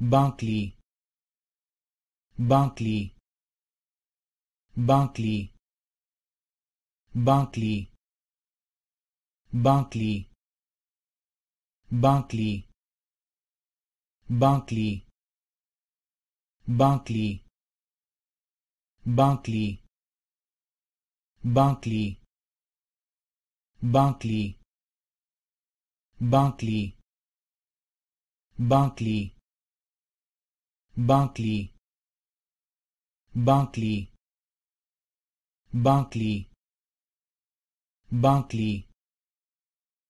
Bentley Bentley Bentley Bentley Bentley Bentley Bentley Bentley Bentley Bentley Bentley Bentley Bentley Bankli Bankli Bankli Bankli